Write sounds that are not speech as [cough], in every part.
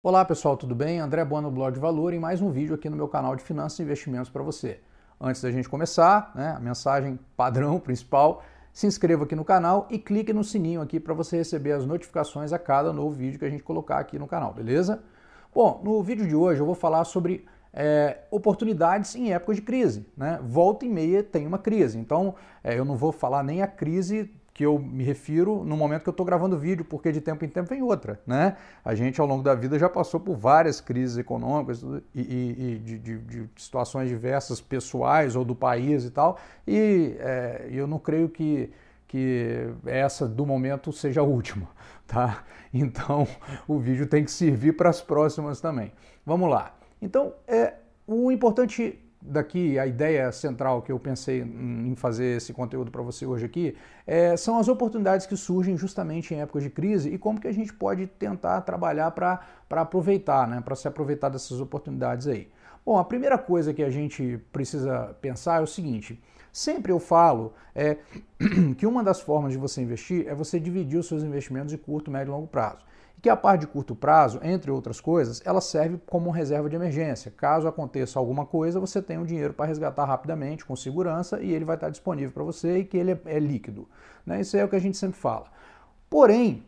Olá pessoal, tudo bem? André Bono, Blog de Valor, em mais um vídeo aqui no meu canal de Finanças e Investimentos para você. Antes da gente começar, né, a mensagem padrão [laughs] principal, se inscreva aqui no canal e clique no sininho aqui para você receber as notificações a cada novo vídeo que a gente colocar aqui no canal, beleza? Bom, no vídeo de hoje eu vou falar sobre é, oportunidades em épocas de crise. Né? Volta e meia tem uma crise, então é, eu não vou falar nem a crise que eu me refiro no momento que eu estou gravando vídeo, porque de tempo em tempo vem outra, né? A gente ao longo da vida já passou por várias crises econômicas e, e, e de, de, de, situações diversas, pessoais ou do país e tal, e é, eu não creio que que essa do momento seja a última, [laughs] tá? Então o vídeo tem que servir para as próximas também. Vamos lá. Então é o importante daqui a ideia central que eu pensei em fazer esse conteúdo para você hoje aqui é, são as oportunidades que surgem justamente em épocas de crise e como que a gente pode tentar trabalhar para aproveitar, né, para se aproveitar dessas oportunidades aí. Bom, a primeira coisa que a gente precisa pensar é o seguinte: sempre eu falo é, [clears throat] que uma das formas de você investir é você dividir os seus investimentos de curto, médio e longo prazo e que a parte de curto prazo, entre outras coisas, ela serve como reserva de emergência. Caso aconteça alguma coisa, você tem o um dinheiro para resgatar rapidamente, com segurança, e ele vai estar disponível para você e que ele é, é líquido. Né? Isso é o que a gente sempre fala. Porém,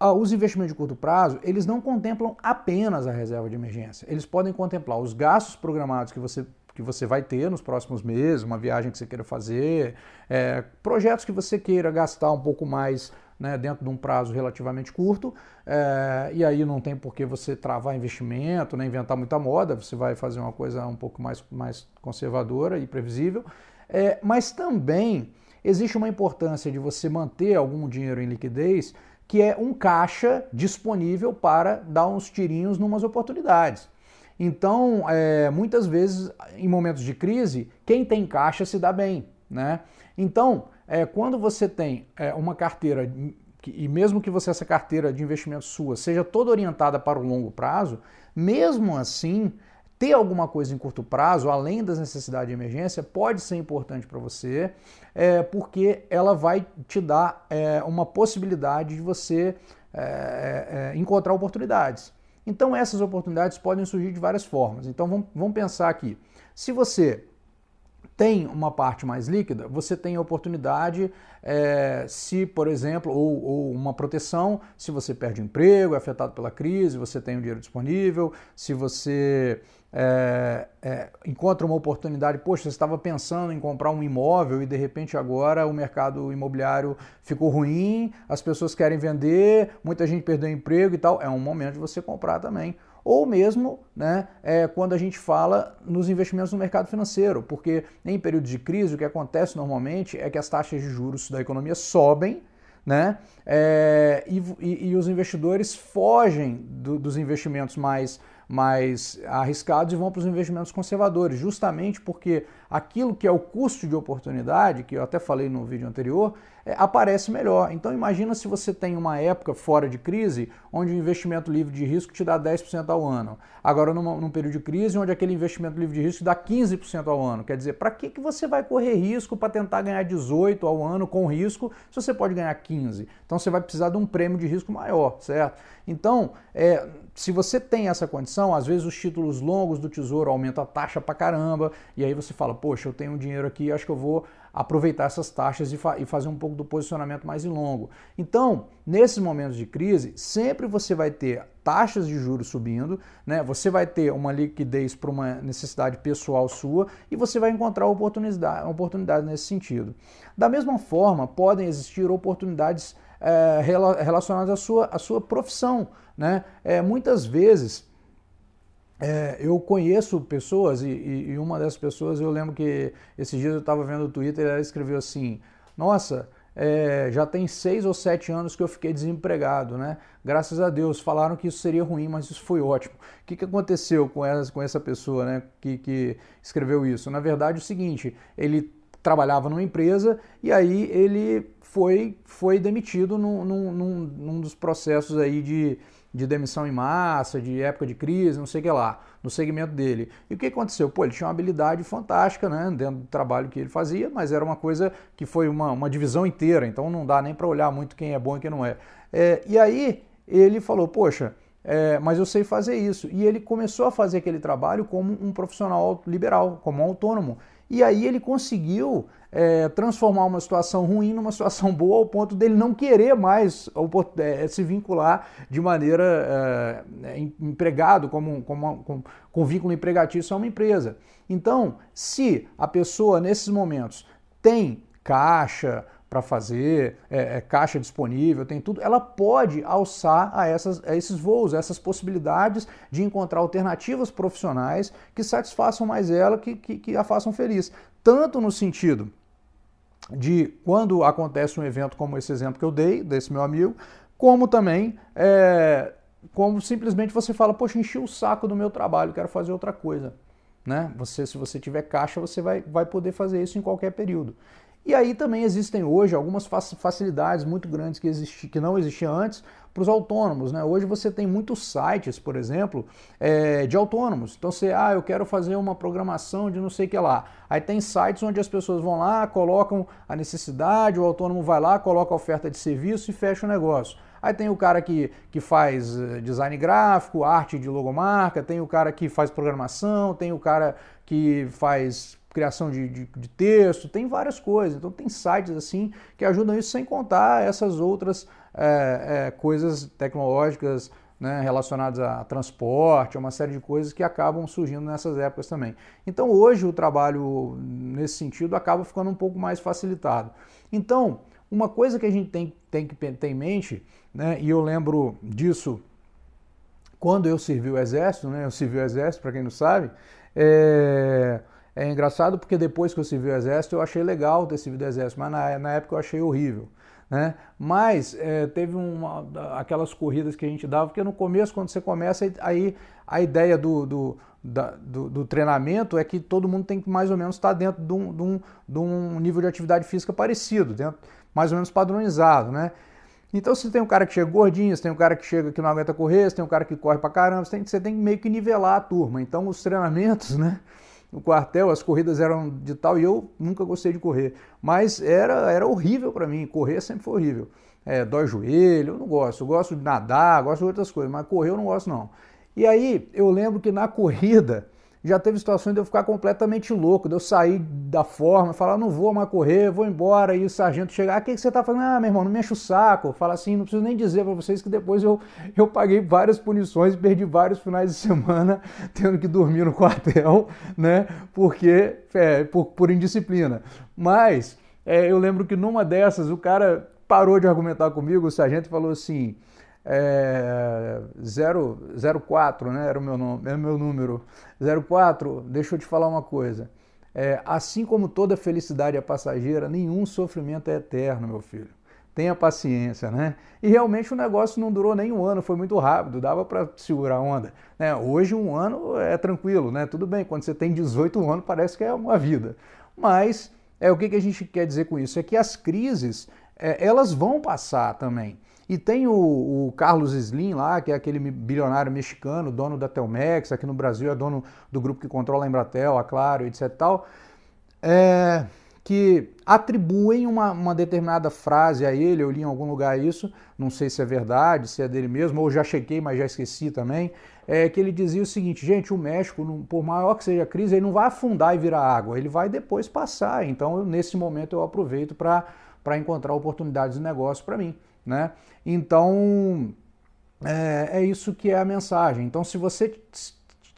os investimentos de curto prazo, eles não contemplam apenas a reserva de emergência. Eles podem contemplar os gastos programados que você que você vai ter nos próximos meses, uma viagem que você queira fazer, é, projetos que você queira gastar um pouco mais né, dentro de um prazo relativamente curto, é, e aí não tem por que você travar investimento, né, inventar muita moda, você vai fazer uma coisa um pouco mais, mais conservadora e previsível, é, mas também existe uma importância de você manter algum dinheiro em liquidez, que é um caixa disponível para dar uns tirinhos numas oportunidades. Então, é, muitas vezes, em momentos de crise, quem tem caixa se dá bem, né? Então, é, quando você tem é, uma carteira, e mesmo que você essa carteira de investimento sua seja toda orientada para o longo prazo, mesmo assim, ter alguma coisa em curto prazo, além das necessidades de emergência, pode ser importante para você, é, porque ela vai te dar é, uma possibilidade de você é, é, é encontrar oportunidades. Então, essas oportunidades podem surgir de várias formas. Então, vamos, vamos pensar aqui. Se você tem uma parte mais líquida, você tem a oportunidade, é, se, por exemplo, ou, ou, uma proteção, se você perde o emprego, é afetado pela crise, você tem o dinheiro disponível, se você é, é, encontra uma oportunidade, poxa, você estava pensando em comprar um imóvel e de repente agora o mercado imobiliário ficou ruim, as pessoas querem vender, muita gente perdeu emprego e tal, é um momento de você comprar também ou mesmo né, é, quando a gente fala nos investimentos no mercado financeiro, porque em períodos de crise o que acontece normalmente é que as taxas de juros da economia sobem, né? É, e, e, os investidores fogem do, dos investimentos mais mais arriscados e vão para os investimentos conservadores, justamente porque aquilo que é o custo de oportunidade, que eu até falei no vídeo anterior, é, aparece melhor. Então imagina se você tem uma época fora de crise onde o investimento livre de risco te dá 10% ao ano. Agora numa, num período de crise onde aquele investimento livre de risco dá 15% ao ano. Quer dizer, para que, que você vai correr risco para tentar ganhar 18 ao ano com risco se você pode ganhar 15? Então você vai precisar de um prêmio de risco maior, certo? Então, é, se você tem essa condição, às vezes os títulos longos do Tesouro aumentam a taxa pra caramba, e aí você fala, poxa, eu tenho um dinheiro aqui, acho que eu vou aproveitar essas taxas e, fa e fazer um pouco do posicionamento mais longo. Então, nesses momentos de crise, sempre você vai ter taxas de juros subindo, né? Você vai ter uma liquidez para uma necessidade pessoal sua e você vai encontrar oportunidade, oportunidade nesse sentido. Da mesma forma, podem existir oportunidades é, relacionadas à sua, à sua profissão. Né? É, muitas vezes é, eu conheço pessoas, e, e, uma dessas pessoas eu lembro que esses dias eu estava vendo o Twitter e ela escreveu assim: Nossa, é, já tem seis ou sete anos que eu fiquei desempregado, né? Graças a Deus, falaram que isso seria ruim, mas isso foi ótimo. O que, que aconteceu com essa, com essa pessoa né, que, que escreveu isso? Na verdade, é o seguinte: ele trabalhava numa empresa e aí ele foi, foi demitido num, num, num dos processos aí de, de demissão em massa, de época de crise, não sei o que lá, no segmento dele. E o que aconteceu? Pô, ele tinha uma habilidade fantástica, né, dentro do trabalho que ele fazia, mas era uma coisa que foi uma, uma divisão inteira, então não dá nem para olhar muito quem é bom e quem não é. é e aí ele falou, poxa, é, mas eu sei fazer isso. E ele começou a fazer aquele trabalho como um profissional liberal, como um autônomo. E aí ele conseguiu é, transformar uma situação ruim numa situação boa ao ponto dele não querer mais é, se vincular de maneira é, empregado, como, como, como, com vínculo empregatício a uma empresa. Então, se a pessoa nesses momentos tem caixa, para fazer, é, é, caixa disponível, tem tudo, ela pode alçar a, essas, a esses voos, a essas possibilidades de encontrar alternativas profissionais que satisfaçam mais ela, que, que, que a façam feliz. Tanto no sentido de quando acontece um evento como esse exemplo que eu dei, desse meu amigo, como também é, como simplesmente você fala, poxa, enchi o saco do meu trabalho, quero fazer outra coisa. Né? Você, se você tiver caixa, você vai, vai poder fazer isso em qualquer período. E aí também existem hoje algumas facilidades muito grandes que, existi, que não existiam antes para os autônomos. Né? Hoje você tem muitos sites, por exemplo, é, de autônomos. Então você, ah, eu quero fazer uma programação de não sei o que lá. Aí tem sites onde as pessoas vão lá, colocam a necessidade, o autônomo vai lá, coloca a oferta de serviço e fecha o negócio. Aí tem o cara que, que faz eh, design gráfico, arte de logomarca, tem o cara que faz programação, tem o cara que faz criação de, de, de, texto, tem várias coisas. Então tem sites assim que ajudam isso sem contar essas outras é, é, coisas tecnológicas né, relacionadas a transporte, uma série de coisas que acabam surgindo nessas épocas também. Então hoje o trabalho nesse sentido acaba ficando um pouco mais facilitado. Então uma coisa que a gente tem, tem que ter em mente, né, e eu lembro disso quando eu servi o exército, né, eu servi o exército para quem não sabe, é é engraçado porque depois que eu servi o exército, eu achei legal ter servido o exército, mas na, na época eu achei horrível. Né? Mas é, teve uma, aquelas corridas que a gente dava, porque no começo, quando você começa, aí a ideia do, do, da, do, do treinamento é que todo mundo tem que mais ou menos estar dentro de um, de um, de um nível de atividade física parecido, dentro, mais ou menos padronizado, né? Então se tem um cara que chega gordinho, se tem um cara que chega que não aguenta correr, se tem um cara que corre pra caramba, você tem, você tem que meio que nivelar a turma. Então os treinamentos, [laughs] né? no quartel, as corridas eram de tal e eu nunca gostei de correr. Mas era, era horrível para mim, correr sempre foi horrível. É, dói joelho, eu não gosto. Eu gosto de nadar, gosto de outras coisas, mas correr eu não gosto não. E aí eu lembro que na corrida já teve situações de eu ficar completamente louco, de eu sair da forma, falar, não vou mais correr, vou embora, e o sargento chegar, ah, o que, você tá fazendo? Ah, meu irmão, não me enche o saco. Fala assim, não preciso nem dizer para vocês que depois eu, eu paguei várias punições, perdi vários finais de semana, [laughs] tendo que dormir no quartel, né, porque, é, por, por indisciplina. Mas, é, eu lembro que numa dessas, o cara parou de argumentar comigo, o sargento falou assim, é, 04, né? Era o meu, nome, era o meu número. 04, deixa eu te falar uma coisa. É, assim como toda felicidade é passageira, nenhum sofrimento é eterno, meu filho. Tenha paciência, né? E realmente o negócio não durou nem um ano, foi muito rápido, dava para segurar a onda. Né? Hoje um ano é tranquilo, né? Tudo bem, quando você tem 18 anos parece que é uma vida. Mas é o que, que a gente quer dizer com isso? É que as crises, é, elas vão passar também. E tem o, o, Carlos Slim lá, que é aquele bilionário mexicano, dono da Telmex, aqui no Brasil é dono do grupo que controla a Embratel, a Claro, etc. Tal, é, que atribuem uma, uma, determinada frase a ele, eu li em algum lugar isso, não sei se é verdade, se é dele mesmo, ou já chequei, mas já esqueci também, é, que ele dizia o seguinte, gente, o México, por maior que seja a crise, ele não vai afundar e virar água, ele vai depois passar, então eu, nesse momento eu aproveito para encontrar oportunidades de negócio para mim né? Então é, é isso que é a mensagem. Então, se você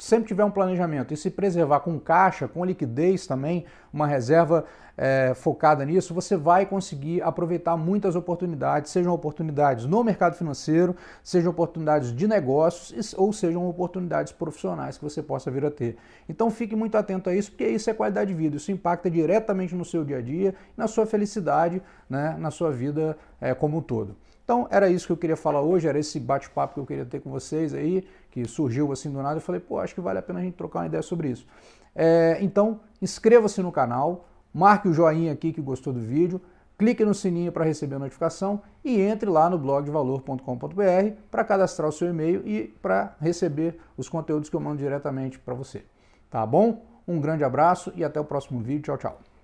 sempre tiver um planejamento e se preservar com caixa, com liquidez também, uma reserva é, focada nisso, você vai conseguir aproveitar muitas oportunidades, sejam oportunidades no mercado financeiro, sejam oportunidades de negócios ou sejam oportunidades profissionais que você possa vir a ter. Então fique muito atento a isso, porque isso é qualidade de vida, isso impacta diretamente no seu dia a dia, na sua felicidade, né, na sua vida é, como um todo. Então era isso que eu queria falar hoje, era esse bate-papo que eu queria ter com vocês aí que surgiu assim do nada, eu falei, pô, acho que vale a pena a gente trocar uma ideia sobre isso. É, então, inscreva-se no canal, marque o joinha aqui que gostou do vídeo, clique no sininho para receber a notificação e entre lá no blog valor.com.br para cadastrar o seu e-mail e para receber os conteúdos que eu mando diretamente para você. Tá bom? Um grande abraço e até o próximo vídeo. Tchau, tchau.